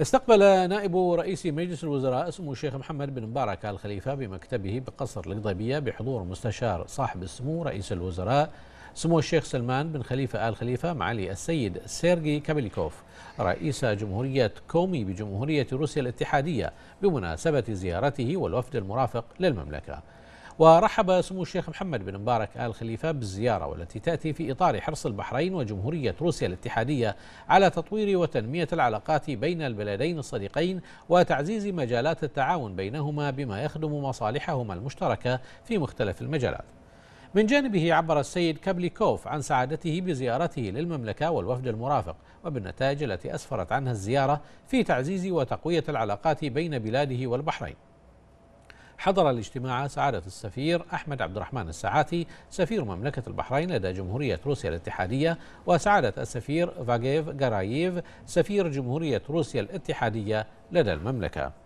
استقبل نائب رئيس مجلس الوزراء سمو الشيخ محمد بن مبارك آل خليفة بمكتبه بقصر القضيبية بحضور مستشار صاحب السمو رئيس الوزراء سمو الشيخ سلمان بن خليفة آل خليفة معالي السيد سيرجي كابليكوف رئيس جمهورية كومي بجمهورية روسيا الاتحادية بمناسبة زيارته والوفد المرافق للمملكة ورحب سمو الشيخ محمد بن مبارك آل خليفة بالزيارة والتي تأتي في إطار حرص البحرين وجمهورية روسيا الاتحادية على تطوير وتنمية العلاقات بين البلدين الصديقين وتعزيز مجالات التعاون بينهما بما يخدم مصالحهما المشتركة في مختلف المجالات من جانبه عبر السيد كابليكوف عن سعادته بزيارته للمملكة والوفد المرافق وبالنتائج التي أسفرت عنها الزيارة في تعزيز وتقوية العلاقات بين بلاده والبحرين حضر الاجتماع سعادة السفير أحمد عبد الرحمن السعاتي سفير مملكة البحرين لدى جمهورية روسيا الاتحادية وسعادة السفير فاغيف غرايف سفير جمهورية روسيا الاتحادية لدى المملكة